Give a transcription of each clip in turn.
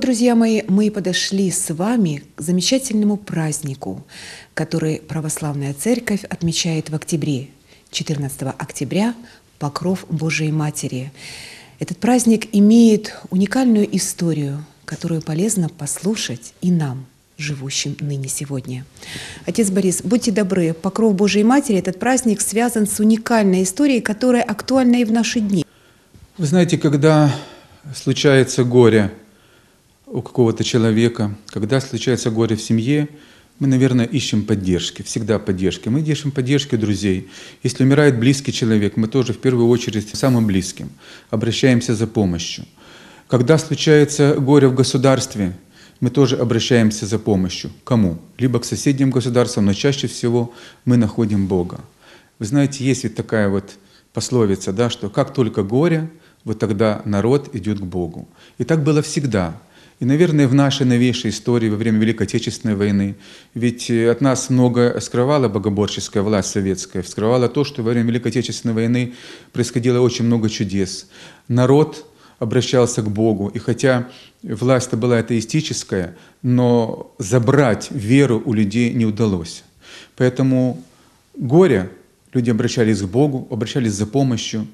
вот, друзья мои, мы и подошли с вами к замечательному празднику, который Православная Церковь отмечает в октябре, 14 октября, покров Божией Матери. Этот праздник имеет уникальную историю, которую полезно послушать и нам живущим ныне сегодня. Отец Борис, будьте добры, покров Божией Матери, этот праздник связан с уникальной историей, которая актуальна и в наши дни. Вы знаете, когда случается горе, у какого-то человека, когда случается горе в семье, мы, наверное, ищем поддержки, всегда поддержки. Мы ищем поддержки друзей. Если умирает близкий человек, мы тоже в первую очередь самым близким обращаемся за помощью. Когда случается горе в государстве, мы тоже обращаемся за помощью. Кому? Либо к соседним государствам, но чаще всего мы находим Бога. Вы знаете, есть ведь такая вот пословица, да, что как только горе, вот тогда народ идет к Богу. И так было всегда. И, наверное, в нашей новейшей истории во время Великой Отечественной войны, ведь э, от нас много скрывала богоборческая власть советская, скрывала то, что во время Великой Отечественной войны происходило очень много чудес. Народ обращался к Богу, и хотя власть-то была атеистическая, но забрать веру у людей не удалось. Поэтому горе люди обращались к Богу, обращались за помощью,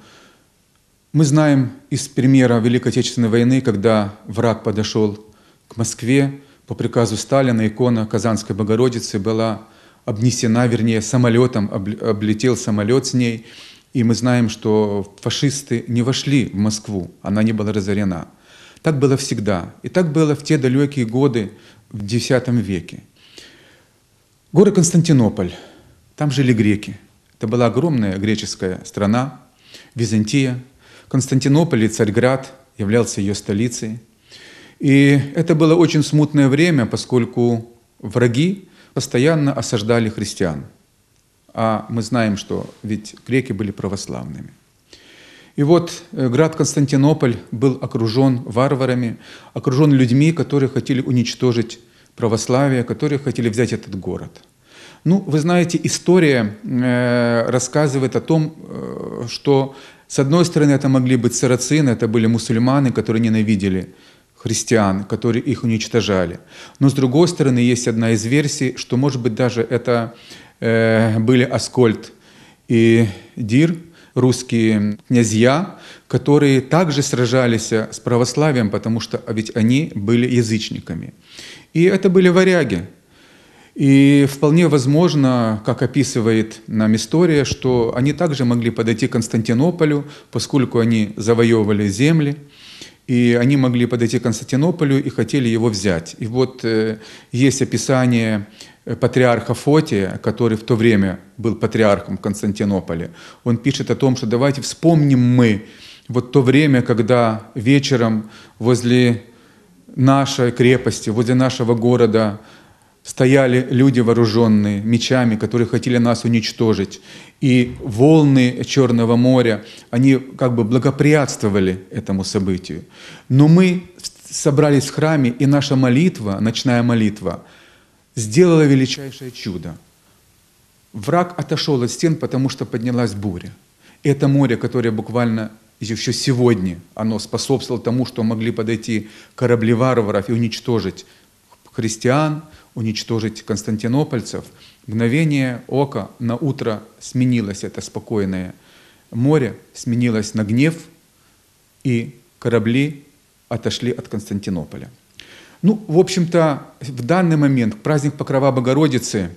мы знаем из примера Великой Отечественной войны, когда враг подошел к Москве, по приказу Сталина икона Казанской Богородицы была обнесена, вернее, самолетом, облетел самолет с ней. И мы знаем, что фашисты не вошли в Москву, она не была разорена. Так было всегда. И так было в те далекие годы в X веке. Город Константинополь. Там жили греки. Это была огромная греческая страна, Византия, Константинополь и Царьград являлся ее столицей. И это было очень смутное время, поскольку враги постоянно осаждали христиан. А мы знаем, что ведь греки были православными. И вот э, град Константинополь был окружен варварами, окружен людьми, которые хотели уничтожить православие, которые хотели взять этот город. Ну, вы знаете, история э, рассказывает о том, э, что с одной стороны, это могли быть сарацины, это были мусульманы, которые ненавидели христиан, которые их уничтожали. Но с другой стороны, есть одна из версий, что, может быть, даже это э, были Аскольд и Дир, русские князья, которые также сражались с православием, потому что а ведь они были язычниками. И это были варяги, и вполне возможно, как описывает нам история, что они также могли подойти к Константинополю, поскольку они завоевывали земли, и они могли подойти к Константинополю и хотели его взять. И вот э, есть описание э, патриарха Фотия, который в то время был патриархом Константинополя. Он пишет о том, что давайте вспомним мы вот то время, когда вечером возле нашей крепости, возле нашего города стояли люди вооруженные мечами, которые хотели нас уничтожить. И волны Черного моря, они как бы благоприятствовали этому событию. Но мы собрались в храме, и наша молитва, ночная молитва, сделала величайшее чудо. Враг отошел от стен, потому что поднялась буря. И это море, которое буквально еще сегодня, оно способствовало тому, что могли подойти корабли варваров и уничтожить христиан, уничтожить константинопольцев, мгновение ока на утро сменилось это спокойное море, сменилось на гнев, и корабли отошли от Константинополя. Ну, в общем-то, в данный момент праздник Покрова Богородицы,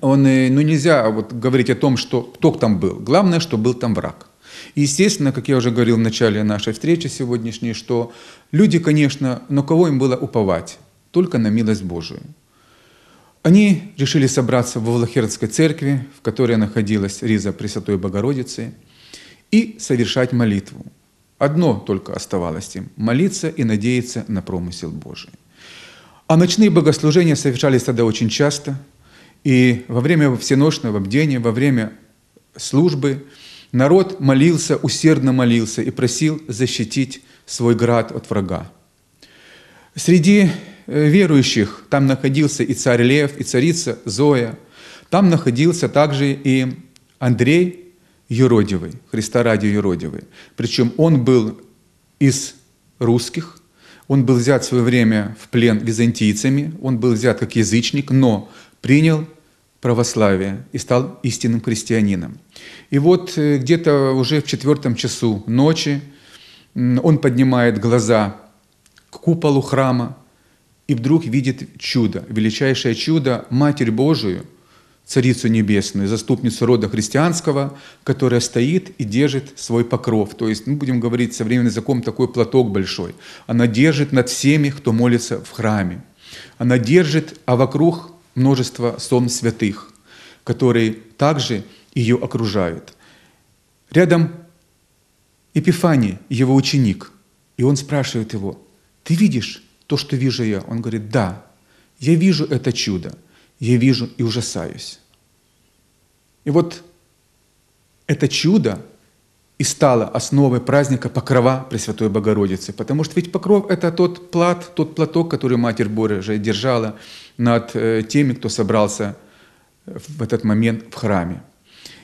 он, э, ну, нельзя вот говорить о том, что кто там был. Главное, что был там враг. И, естественно, как я уже говорил в начале нашей встречи сегодняшней, что люди, конечно, но кого им было уповать? Только на милость Божию. Они решили собраться в Валахердской церкви, в которой находилась Риза Пресвятой Богородицы, и совершать молитву. Одно только оставалось им – молиться и надеяться на промысел Божий. А ночные богослужения совершались тогда очень часто, и во время всеночного бдения, во время службы народ молился, усердно молился и просил защитить свой град от врага. Среди Э, верующих. Там находился и царь Лев, и царица Зоя. Там находился также и Андрей Юродивый, Христа ради Юродивый. Причем он был из русских, он был взят в свое время в плен византийцами, он был взят как язычник, но принял православие и стал истинным христианином. И вот э, где-то уже в четвертом часу ночи он поднимает глаза к куполу храма, и вдруг видит чудо, величайшее чудо, Матерь Божию, Царицу Небесную, заступницу рода христианского, которая стоит и держит свой покров. То есть, мы ну, будем говорить современным языком, такой платок большой. Она держит над всеми, кто молится в храме. Она держит, а вокруг множество сон святых, которые также ее окружают. Рядом Эпифаний, его ученик, и он спрашивает его, «Ты видишь, то, что вижу я? Он говорит, да, я вижу это чудо, я вижу и ужасаюсь. И вот это чудо и стало основой праздника покрова Пресвятой Богородицы, потому что ведь покров – это тот плат, тот платок, который Матерь Божия держала над э, теми, кто собрался в этот момент в храме.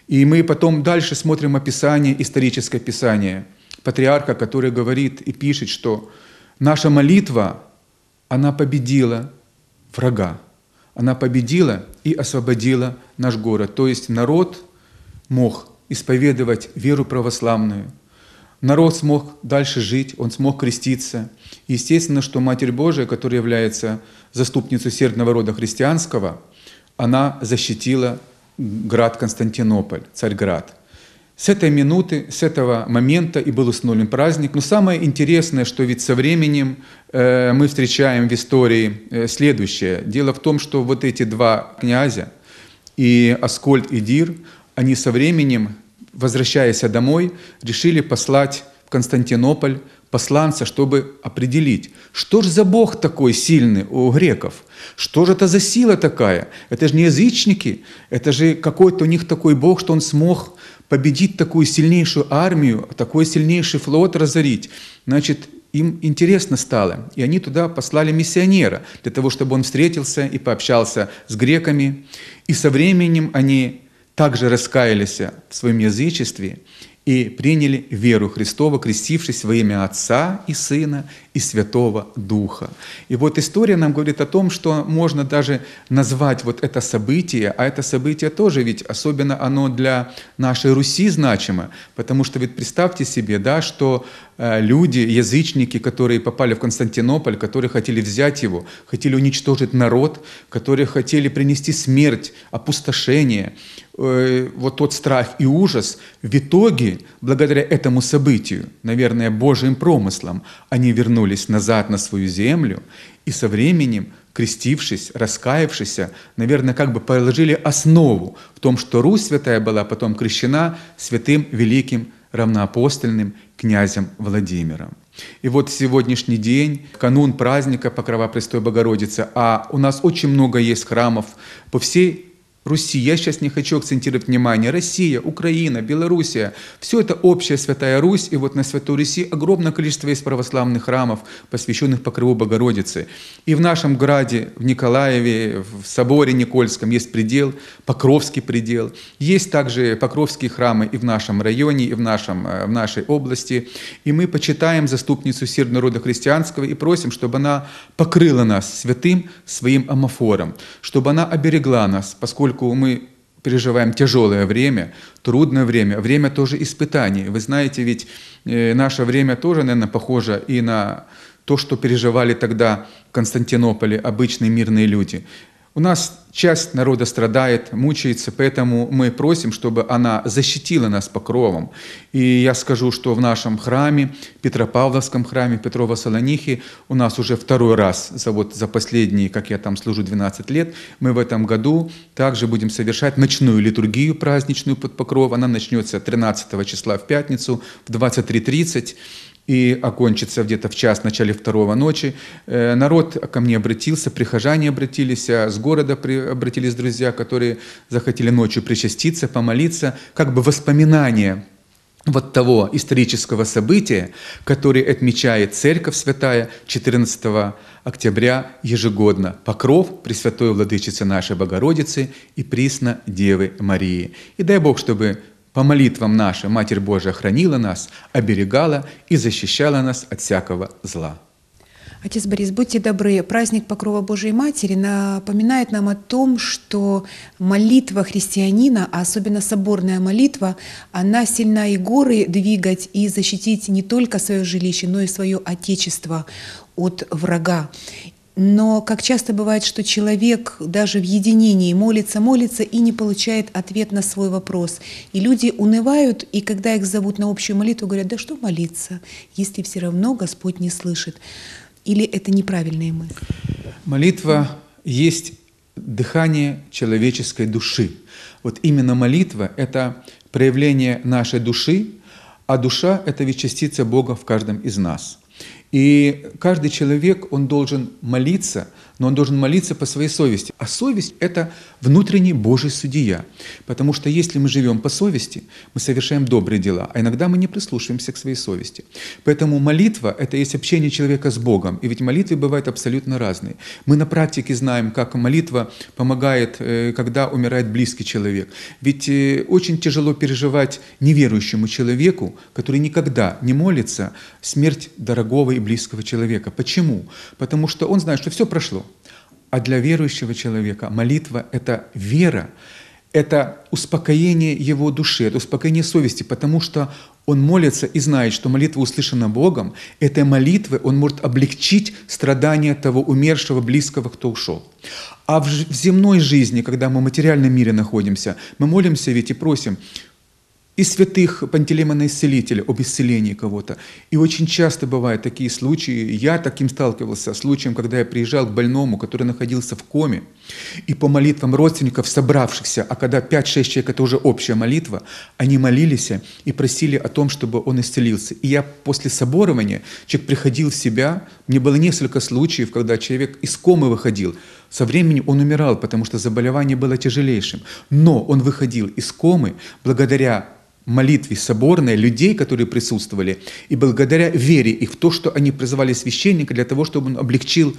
И мы потом дальше смотрим описание, историческое описание патриарха, который говорит и пишет, что наша молитва она победила врага, она победила и освободила наш город. То есть народ мог исповедовать веру православную, народ смог дальше жить, он смог креститься. И естественно, что Матерь Божия, которая является заступницей сердного рода христианского, она защитила град Константинополь, Царьград – с этой минуты, с этого момента и был установлен праздник. Но самое интересное, что ведь со временем э, мы встречаем в истории э, следующее. Дело в том, что вот эти два князя, и Аскольд и Дир, они со временем, возвращаясь домой, решили послать в Константинополь посланца, чтобы определить, что же за Бог такой сильный у греков, что же это за сила такая, это же не язычники, это же какой-то у них такой Бог, что он смог победить такую сильнейшую армию, такой сильнейший флот разорить. Значит, им интересно стало, и они туда послали миссионера для того, чтобы он встретился и пообщался с греками. И со временем они также раскаялись в своем язычестве и приняли веру Христова, крестившись во имя Отца и Сына и Святого Духа. И вот история нам говорит о том, что можно даже назвать вот это событие, а это событие тоже ведь особенно оно для нашей Руси значимо, потому что ведь представьте себе, да, что Э, люди, язычники, которые попали в Константинополь, которые хотели взять его, хотели уничтожить народ, которые хотели принести смерть, опустошение, э, вот тот страх и ужас, в итоге, благодаря этому событию, наверное, Божьим промыслом, они вернулись назад на свою землю и со временем, крестившись, раскаявшись, наверное, как бы положили основу в том, что Русь святая была потом крещена святым великим равноапостольным князем Владимиром. И вот сегодняшний день, канун праздника Покрова Престой Богородицы, а у нас очень много есть храмов по всей Руси, я сейчас не хочу акцентировать внимание, Россия, Украина, Белоруссия, все это общая Святая Русь, и вот на Святой Руси огромное количество есть православных храмов, посвященных покрову Богородицы. И в нашем граде, в Николаеве, в соборе Никольском есть предел, Покровский предел. Есть также Покровские храмы и в нашем районе, и в, нашем, э, в нашей области. И мы почитаем заступницу сердца народа христианского и просим, чтобы она покрыла нас святым своим амофором, чтобы она оберегла нас, поскольку поскольку мы переживаем тяжелое время, трудное время, время тоже испытаний. Вы знаете, ведь э, наше время тоже, наверное, похоже и на то, что переживали тогда в Константинополе обычные мирные люди. У нас часть народа страдает, мучается, поэтому мы просим, чтобы она защитила нас покровом. И я скажу, что в нашем храме, Петропавловском храме Петрова Солонихи, у нас уже второй раз, за, вот, за последние, как я там служу, 12 лет, мы в этом году также будем совершать ночную литургию праздничную под покров. Она начнется 13 числа в пятницу в 23.30 и окончится где-то в час, в начале второго ночи. Э, народ ко мне обратился, прихожане обратились, а с города обратились друзья, которые захотели ночью причаститься, помолиться, как бы воспоминание вот того исторического события, которое отмечает Церковь Святая 14 октября ежегодно. Покров Пресвятой Владычицы нашей Богородицы и Присно Девы Марии. И дай Бог, чтобы по молитвам наша Матерь Божия хранила нас, оберегала и защищала нас от всякого зла. Отец Борис, будьте добры, праздник Покрова Божией Матери напоминает нам о том, что молитва христианина, а особенно соборная молитва, она сильна и горы двигать и защитить не только свое жилище, но и свое Отечество от врага. Но как часто бывает, что человек даже в единении молится, молится и не получает ответ на свой вопрос. И люди унывают, и когда их зовут на общую молитву, говорят, да что молиться, если все равно Господь не слышит. Или это неправильная мысль? Молитва есть дыхание человеческой души. Вот именно молитва – это проявление нашей души, а душа – это ведь частица Бога в каждом из нас – и каждый человек, он должен молиться, но он должен молиться по своей совести. А совесть – это внутренний Божий судья. Потому что если мы живем по совести, мы совершаем добрые дела, а иногда мы не прислушиваемся к своей совести. Поэтому молитва – это есть общение человека с Богом. И ведь молитвы бывают абсолютно разные. Мы на практике знаем, как молитва помогает, э, когда умирает близкий человек. Ведь э, очень тяжело переживать неверующему человеку, который никогда не молится, смерть дорогого и близкого человека. Почему? Потому что он знает, что все прошло. А для верующего человека молитва – это вера, это успокоение его души, это успокоение совести, потому что он молится и знает, что молитва услышана Богом. Этой молитвы он может облегчить страдания того умершего, близкого, кто ушел. А в, земной жизни, когда мы в материальном мире находимся, мы молимся ведь и просим, и святых Пантелеймона Исцелителя об исцелении кого-то. И очень часто бывают такие случаи, я таким сталкивался, случаем, когда я приезжал к больному, который находился в коме, и по молитвам родственников, собравшихся, а когда 5-6 человек, это уже общая молитва, они молились и просили о том, чтобы он исцелился. И я после соборования, человек приходил в себя, мне было несколько случаев, когда человек из комы выходил, со временем он умирал, потому что заболевание было тяжелейшим. Но он выходил из комы благодаря молитве соборной людей, которые присутствовали, и благодаря вере их в то, что они призвали священника для того, чтобы он облегчил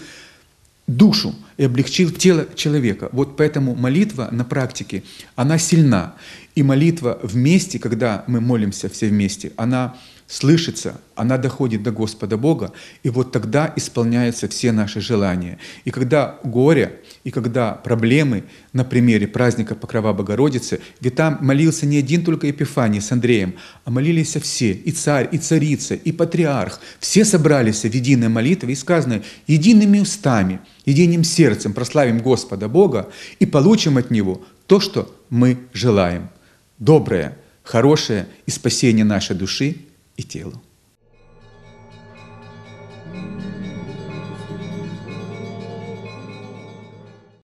душу и облегчил тело человека. Вот поэтому молитва на практике, она сильна. И молитва вместе, когда мы молимся все вместе, она слышится, она доходит до Господа Бога, и вот тогда исполняются все наши желания. И когда горе, и когда проблемы, на примере праздника Покрова Богородицы, где там молился не один только Эпифаний с Андреем, а молились все, и царь, и царица, и патриарх. Все собрались в единой молитве и сказано едиными устами, единым сердцем прославим Господа Бога и получим от Него то, что мы желаем. Доброе, хорошее и спасение нашей души – e tê-lo.